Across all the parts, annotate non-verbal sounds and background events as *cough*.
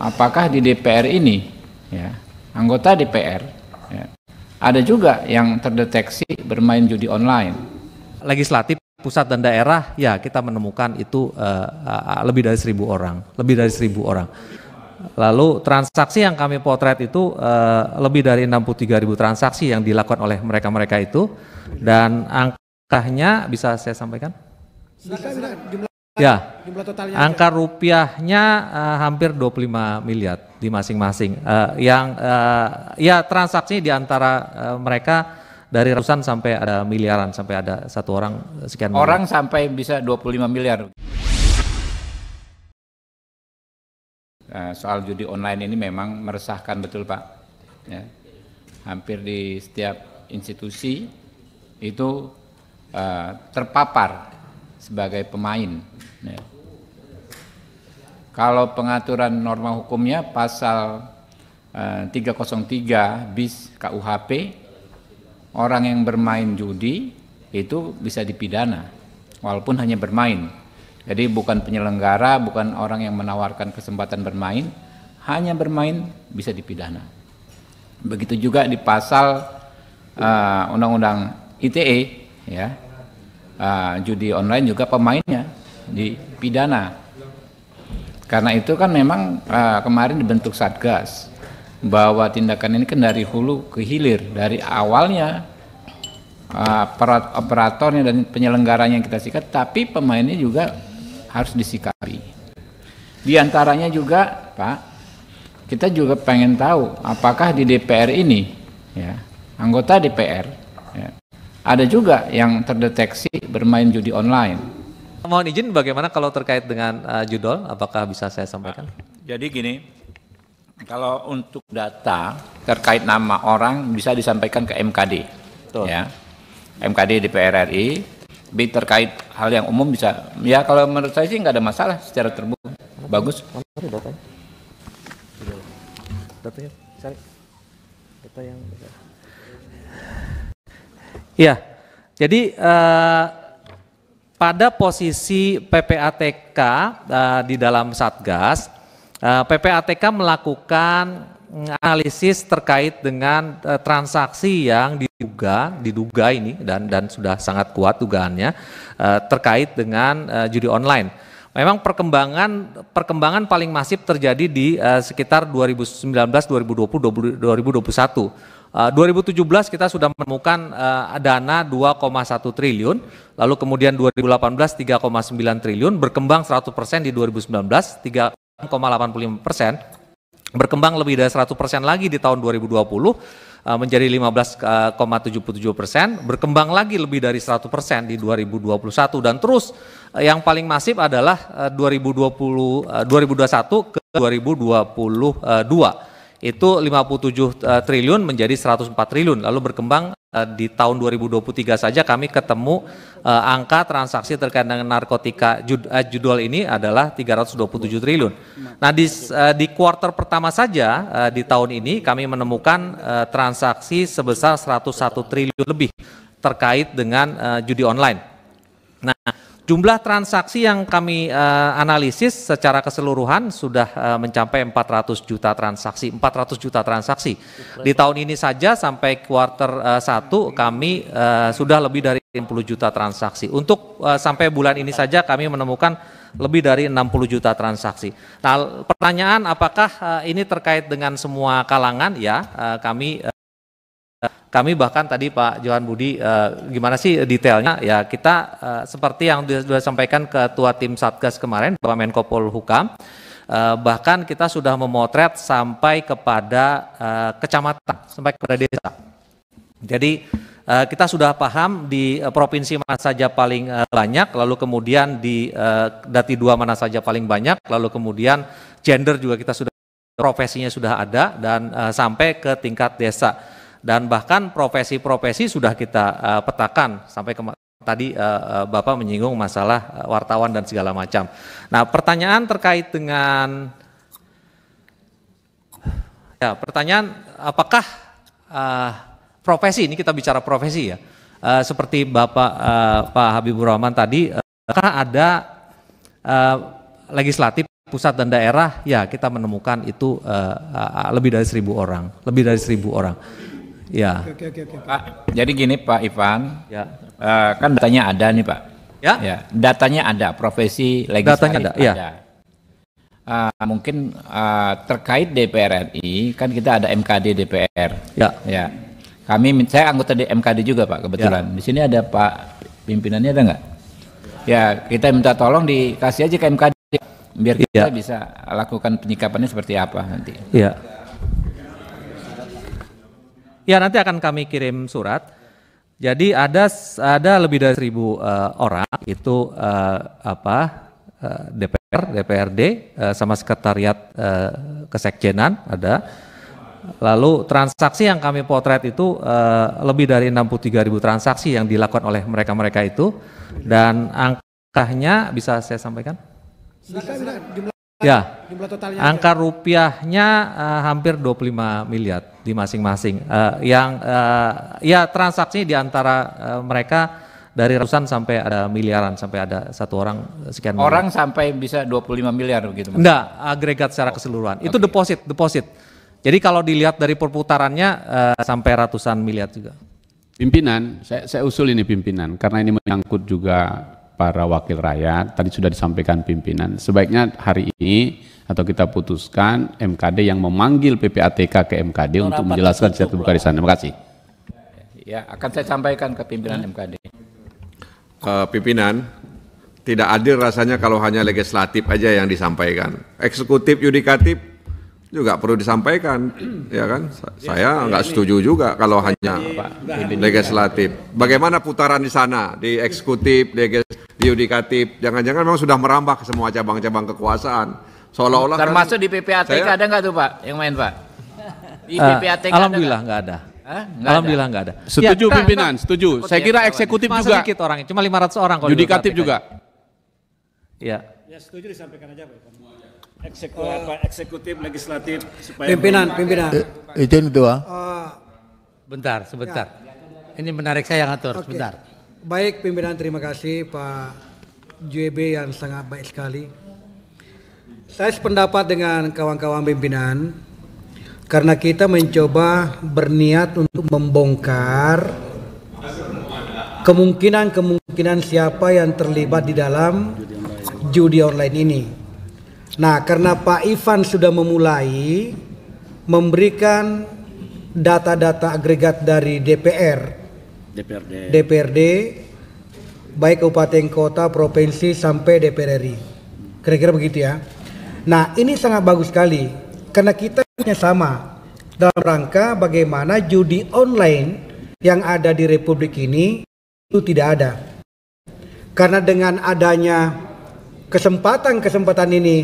apakah di DPR ini ya, anggota DPR ya, ada juga yang terdeteksi bermain judi online. Legislatif pusat dan daerah ya kita menemukan itu uh, uh, lebih dari seribu orang, lebih dari seribu orang. Lalu transaksi yang kami potret itu uh, lebih dari ribu transaksi yang dilakukan oleh mereka-mereka itu dan angkanya bisa saya sampaikan? Silakan, Ya, jumlah totalnya angka aja. rupiahnya uh, hampir 25 miliar di masing-masing. Uh, yang uh, ya transaksi di antara uh, mereka dari ratusan sampai ada miliaran sampai ada satu orang sekian orang sampai bisa 25 miliar. Nah, soal judi online ini memang meresahkan betul Pak. Ya. Hampir di setiap institusi itu uh, terpapar sebagai pemain Ya. Kalau pengaturan norma hukumnya pasal eh, 303 bis KUHP orang yang bermain judi itu bisa dipidana walaupun hanya bermain. Jadi bukan penyelenggara, bukan orang yang menawarkan kesempatan bermain, hanya bermain bisa dipidana. Begitu juga di pasal eh, undang-undang uh, ITE ya. Uh, judi online juga pemainnya di pidana Karena itu kan memang uh, kemarin dibentuk satgas bahwa tindakan ini kan dari hulu ke hilir, dari awalnya uh, operatornya dan penyelenggaranya yang kita sikat, tapi pemainnya juga harus disikapi. Di antaranya juga, Pak, kita juga pengen tahu apakah di DPR ini, ya, anggota DPR, ya, ada juga yang terdeteksi bermain judi online Mohon izin bagaimana kalau terkait dengan uh, judul, apakah bisa saya sampaikan? Jadi gini, kalau untuk data terkait nama orang bisa disampaikan ke MKD, Betul. ya, MKD DPR RI. B terkait hal yang umum bisa, ya kalau menurut saya sih nggak ada masalah secara terbuka, bagus. Iya, jadi. Uh, pada posisi PPATK uh, eh, di dalam Satgas, uh, eh, PPATK melakukan mm, analisis terkait dengan uh, transaksi yang diduga diduga ini dan dan sudah sangat kuat dugaannya uh, terkait dengan uh, judi online. Memang perkembangan perkembangan paling masif terjadi di uh, sekitar 2019, 2020, 2021 2017 eh, kita sudah menemukan uh, dana 2,1 triliun, lalu kemudian 2018 3,9 triliun, berkembang 100 persen di 2019, 3,85 persen, berkembang lebih dari 100 persen lagi di tahun 2020 uh, eh, menjadi 15,77 persen, berkembang lagi lebih dari 100 persen di 2021 dan terus yang paling masif adalah 2020 2021 ke 2022 itu 57 eh, triliun menjadi 104 triliun lalu berkembang eh, di tahun 2023 saja kami ketemu eh, angka transaksi terkait dengan narkotika judul ini adalah 327 triliun. Nah di di kuarter pertama saja di tahun ini kami menemukan transaksi sebesar 101 triliun lebih terkait dengan judi online. Nah Jumlah transaksi yang kami uh, analisis secara keseluruhan sudah uh, mencapai 400 juta transaksi, 400 juta transaksi. Di tahun ini saja sampai kuarter uh, eh, 1 kami uh, sudah lebih dari 60 juta transaksi. Untuk uh, sampai bulan ini saja kami menemukan lebih dari 60 juta transaksi. Nah, pertanyaan apakah uh, ini terkait dengan semua kalangan? Ya, uh, kami uh, kami bahkan tadi Pak Johan Budi uh, gimana sih detailnya ya kita uh, seperti yang sudah sampaikan ketua tim Satgas kemarin Bapak Menko Polhukam uh, bahkan kita sudah memotret sampai kepada uh, kecamatan sampai kepada desa. Jadi kita sudah paham di provinsi mana saja paling banyak, lalu kemudian di uh, dati dua mana saja paling banyak, lalu kemudian gender juga kita sudah profesinya sudah ada dan sampai ke tingkat desa dan bahkan profesi-profesi sudah kita uh, petakan sampai ke tadi uh, Bapak menyinggung masalah wartawan dan segala macam. Nah, pertanyaan terkait dengan ya, pertanyaan apakah uh, profesi ini kita bicara profesi ya. Uh, seperti Bapak uh, Pak Habibur Rahman tadi, apakah ada uh, legislatif pusat dan daerah? Ya, kita menemukan itu uh, uh, lebih dari seribu orang, lebih dari seribu orang. Ya. Oke, oke, oke, Pak, jadi gini Pak Ivan, ya. Uh, kan datanya ada nih Pak. Ya. ya. Datanya ada, profesi legislatif datanya ada. Ya. ada. Ya. Uh, mungkin uh, terkait DPR RI kan kita ada MKD DPR. Ya. Ya. Kami saya anggota di MKD juga Pak kebetulan. Ya. Di sini ada Pak pimpinannya ada nggak? Ya, kita minta tolong dikasih aja ke MKD biar ya. kita ya. bisa lakukan penyikapannya seperti apa nanti. Iya. Ya nanti akan kami kirim surat. Jadi ada ada lebih dari seribu uh, orang itu uh, apa uh, eh, DPR, DPRD uh, sama sekretariat uh, kesekjenan ada. Lalu transaksi yang kami potret itu uh, lebih dari ribu transaksi yang dilakukan oleh mereka-mereka itu dan angkanya bisa saya sampaikan? Silakan, silakan ya. jumlah totalnya? Angka aja. rupiahnya uh, hampir 25 miliar di masing-masing. Uh, yang uh, ya transaksi di antara uh, mereka dari ratusan sampai ada miliaran sampai ada satu orang sekian miliar. Orang sampai bisa 25 miliar begitu. Enggak, agregat secara oh. keseluruhan. Itu okay. deposit, deposit. Jadi kalau dilihat dari perputarannya uh, sampai ratusan miliar juga. Pimpinan, saya, saya usul ini pimpinan karena ini menyangkut juga para wakil rakyat, tadi sudah disampaikan pimpinan, sebaiknya hari ini atau kita putuskan MKD yang memanggil PPATK ke MKD Orang untuk menjelaskan satu terbuka di sana. Terima kasih. Ya, akan saya sampaikan ke pimpinan hmm. Ya. MKD. Uh, eh, pimpinan, tidak adil rasanya kalau hanya legislatif aja yang disampaikan. Eksekutif, yudikatif juga perlu disampaikan, ya kan? Ya, saya ya, nggak setuju juga kalau hanya legislatif. Bagaimana putaran di sana di eksekutif, legislatif? yudikatif, iya, jangan-jangan memang sudah merambah ke semua cabang-cabang kekuasaan. Seolah-olah kan termasuk kan, di PPATK saya, ada nggak tuh Pak yang main Pak? Di uh, ah, PPATK alhamdulillah nggak ada. Hah? Alhamdulillah nggak ada. ada. Setuju ya, pimpinan, nah, setuju. Saya kira eksekutif juga. juga. sedikit orangnya, cuma 500 orang kalau Yudikatif juga. Iya. Ya setuju disampaikan aja Pak. Eksekutif, oh. legislatif supaya pimpinan, pimpinan. Izin eh, itu, ah. bentar, sebentar. Ini menarik saya yang atur, okay. sebentar. Baik pimpinan terima kasih Pak JB yang sangat baik sekali. Saya sependapat dengan kawan-kawan pimpinan karena kita mencoba berniat untuk membongkar kemungkinan-kemungkinan siapa yang terlibat di dalam judi online ini. Nah, karena Pak Ivan sudah memulai memberikan data-data agregat dari DPR DPRD DPRD baik kabupaten kota provinsi sampai DPR RI kira-kira begitu ya nah ini sangat bagus sekali karena kita punya sama dalam rangka bagaimana judi online yang ada di Republik ini itu tidak ada karena dengan adanya kesempatan-kesempatan ini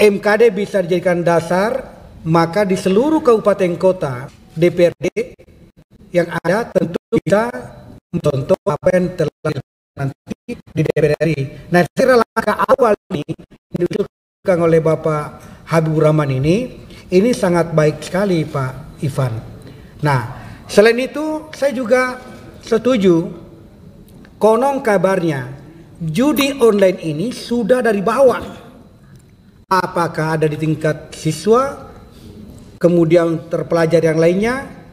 MKD bisa dijadikan dasar maka di seluruh kabupaten kota DPRD yang ada tentu kita mencontoh apa yang telah nanti di DPR RI. Nah, secara langkah awal ini yang oleh Bapak Habibur Rahman ini, ini sangat baik sekali Pak Ivan. Nah, selain itu saya juga setuju konon kabarnya judi online ini sudah dari bawah. Apakah ada di tingkat siswa, kemudian terpelajar yang lainnya,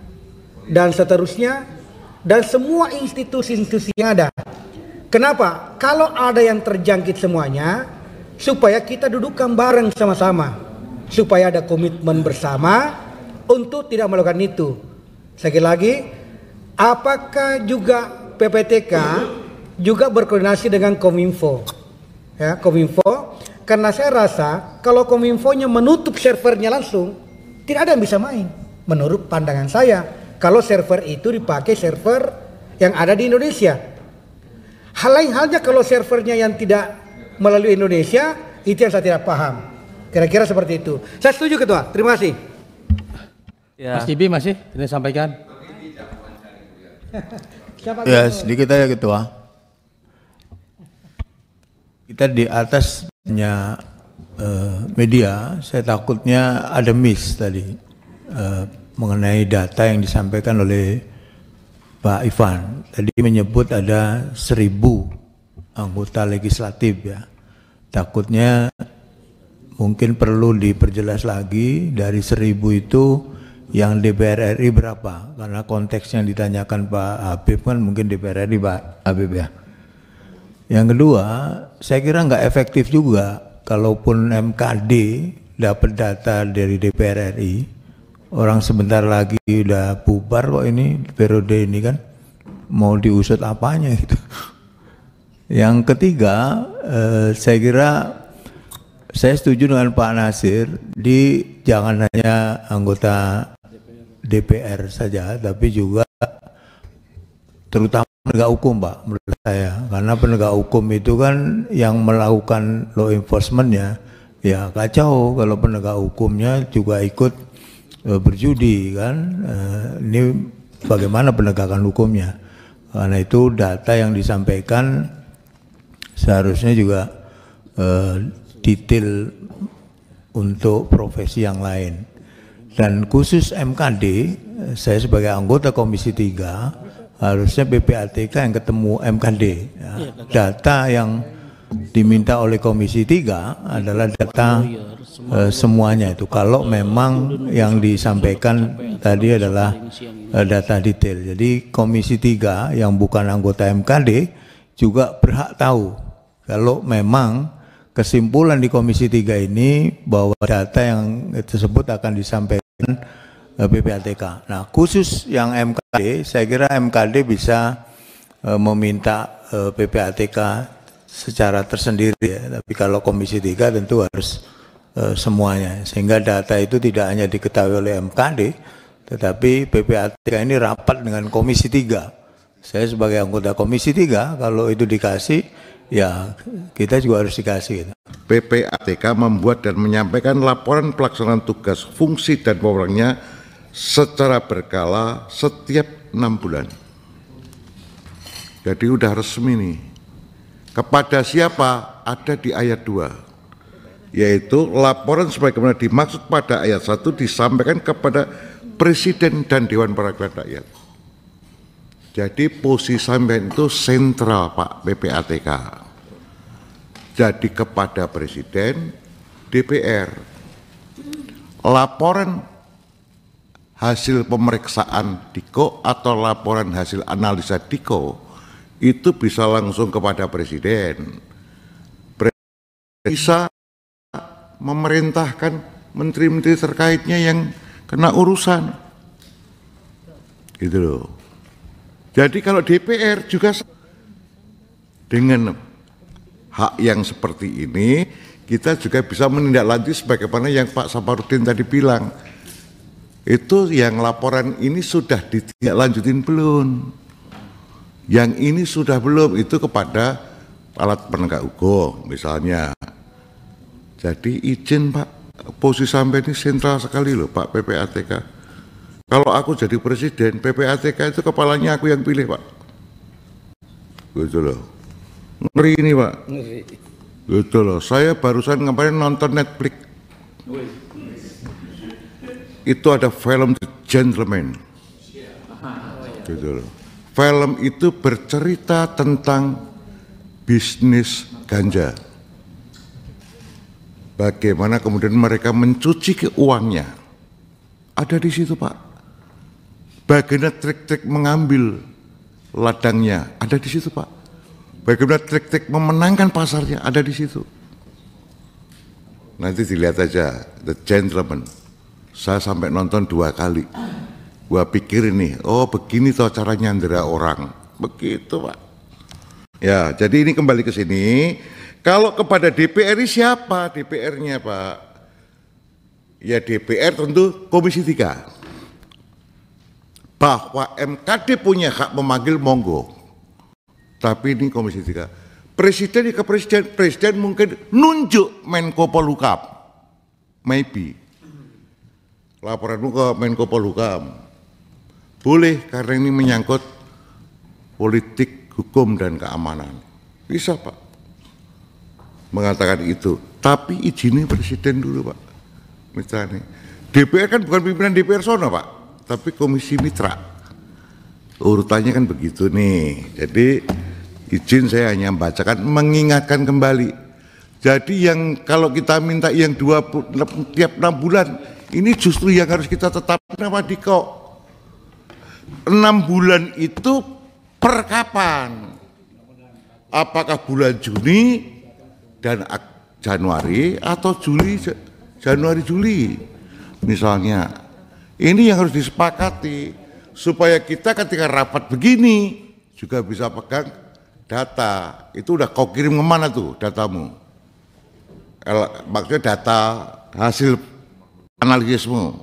dan seterusnya dan semua institusi-institusi yang ada. Kenapa? Kalau ada yang terjangkit semuanya, supaya kita dudukkan bareng sama-sama, supaya ada komitmen bersama untuk tidak melakukan itu. Sekali lagi, apakah juga PPTK juga berkoordinasi dengan Kominfo? Ya, Kominfo, karena saya rasa kalau Kominfo-nya menutup servernya langsung, tidak ada yang bisa main menurut pandangan saya kalau server itu dipakai server yang ada di Indonesia. Hal lain halnya kalau servernya yang tidak melalui Indonesia, itu yang saya tidak paham. Kira-kira seperti itu. Saya setuju Ketua, terima kasih. Ya. Mas Tibi masih ini sampaikan. ya sedikit aja Ketua. Kita di atasnya uh, media, saya takutnya ada miss tadi. Uh, mengenai data yang disampaikan oleh Pak Ivan. Tadi menyebut ada seribu anggota legislatif ya. Takutnya mungkin perlu diperjelas lagi dari seribu itu yang DPR RI berapa? Karena konteks yang ditanyakan Pak Habib kan mungkin DPR RI Pak Habib ya. Yang kedua, saya kira nggak efektif juga kalaupun MKD dapat data dari DPR RI orang sebentar lagi udah bubar kok ini periode ini kan mau diusut apanya itu *laughs* Yang ketiga, eh, saya kira saya setuju dengan Pak Nasir di jangan hanya anggota DPR saja, tapi juga terutama penegak hukum, Pak, menurut saya. Karena penegak hukum itu kan yang melakukan law enforcementnya, ya kacau kalau penegak hukumnya juga ikut Eh, berjudi kan eh, ini bagaimana penegakan hukumnya karena itu data yang disampaikan seharusnya juga eh, detail untuk profesi yang lain dan khusus MKD saya sebagai anggota Komisi 3 harusnya PPATK yang ketemu MKD ya. Iya, data yang diminta oleh Komisi 3 adalah data uh, semuanya itu kalau memang yang disampaikan tadi adalah uh, data detail. Jadi Komisi tiga yang bukan anggota MKD juga berhak tahu kalau memang kesimpulan di Komisi tiga ini bahwa data yang tersebut akan disampaikan eh, PPATK. Nah, khusus yang MKD, saya kira MKD bisa uh, meminta uh, PPATK secara tersendiri ya. Tapi kalau Komisi tiga tentu harus Eh, semuanya. Sehingga data itu tidak hanya diketahui oleh MKD, tetapi PPATK ini rapat dengan Komisi 3. Saya sebagai anggota Komisi 3, kalau itu dikasih, ya kita juga harus dikasih. Gitu. PPATK membuat dan menyampaikan laporan pelaksanaan tugas, fungsi, dan pemenangnya secara berkala setiap enam bulan. Jadi udah resmi nih. Kepada siapa? Ada di ayat 2 yaitu laporan sebagaimana dimaksud pada ayat 1 disampaikan kepada Presiden dan Dewan Perwakilan Rakyat. Jadi posisi sampean itu sentral Pak PPATK. Jadi kepada Presiden DPR. Laporan hasil pemeriksaan DIKO atau laporan hasil analisa DIKO itu bisa langsung kepada Presiden. Presiden bisa memerintahkan menteri-menteri terkaitnya yang kena urusan. Gitu loh. Jadi kalau DPR juga dengan hak yang seperti ini kita juga bisa menindaklanjuti sebagaimana yang Pak Saparudin tadi bilang. Itu yang laporan ini sudah ditindaklanjutin belum? Yang ini sudah belum itu kepada alat penegak hukum misalnya. Jadi izin Pak, posisi sampai ini sentral sekali loh Pak PPATK. Kalau aku jadi presiden, PPATK itu kepalanya aku yang pilih Pak. Gitu loh. Ngeri ini Pak. Ngeri. Gitu loh. Saya barusan kemarin nonton Netflix. Itu ada film The Gentleman. Gitu loh. Film itu bercerita tentang bisnis ganja. Bagaimana kemudian mereka mencuci uangnya? Ada di situ Pak. Bagaimana trik-trik mengambil ladangnya? Ada di situ Pak. Bagaimana trik-trik memenangkan pasarnya? Ada di situ. Nanti dilihat aja, The Gentleman. Saya sampai nonton dua kali. Gua pikir ini, oh begini toh caranya nyandera orang. Begitu Pak. Ya, jadi ini kembali ke sini. Kalau kepada DPR siapa DPR-nya Pak? Ya DPR tentu Komisi 3. Bahwa MKD punya hak memanggil monggo. Tapi ini Komisi 3. Presiden ya ke presiden, presiden mungkin nunjuk Menko Polhukam. Maybe. Laporanmu ke Menko Polhukam. Boleh karena ini menyangkut politik, hukum, dan keamanan. Bisa Pak mengatakan itu. Tapi izinnya presiden dulu Pak, mitra nih. DPR kan bukan pimpinan DPR sono Pak, tapi komisi mitra. Urutannya kan begitu nih. Jadi izin saya hanya membacakan, mengingatkan kembali. Jadi yang kalau kita minta yang dua tiap enam bulan, ini justru yang harus kita tetapkan apa Diko. Enam bulan itu per kapan? Apakah bulan Juni, dan Januari atau Juli Januari Juli misalnya. Ini yang harus disepakati supaya kita ketika rapat begini juga bisa pegang data. Itu udah kau kirim kemana tuh datamu? Maksudnya data hasil analisismu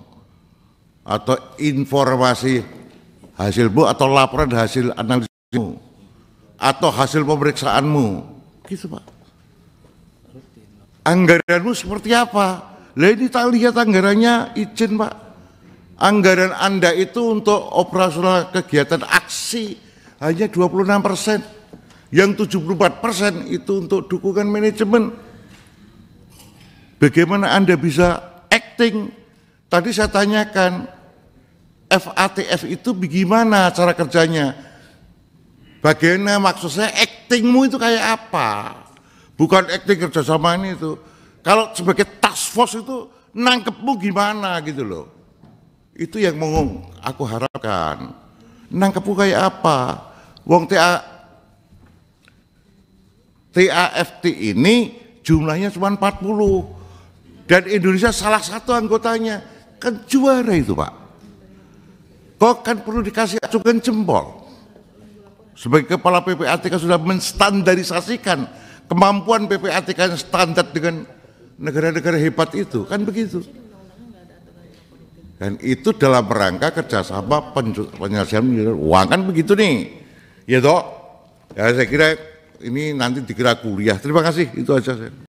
atau informasi hasilmu atau laporan hasil analisismu atau hasil pemeriksaanmu gitu pak anggaranmu seperti apa? Lah ini tak lihat anggarannya, izin Pak. Anggaran Anda itu untuk operasional kegiatan aksi hanya 26 persen. Yang 74 persen itu untuk dukungan manajemen. Bagaimana Anda bisa acting? Tadi saya tanyakan, FATF itu bagaimana cara kerjanya? Bagaimana maksud saya actingmu itu kayak apa? Bukan acting kerjasama ini itu. Kalau sebagai task force itu nangkepmu gimana gitu loh. Itu yang mau aku harapkan. Nangkepmu kayak apa? Wong TA TAFT ini jumlahnya cuma 40 dan Indonesia salah satu anggotanya kan juara itu pak kok kan perlu dikasih acungan jempol sebagai kepala PPATK kan sudah menstandarisasikan kemampuan PPATK yang standar dengan negara-negara hebat itu kan begitu dan itu dalam rangka kerjasama penyelesaian uang kan begitu nih ya dok, ya saya kira ini nanti dikira kuliah terima kasih itu aja saya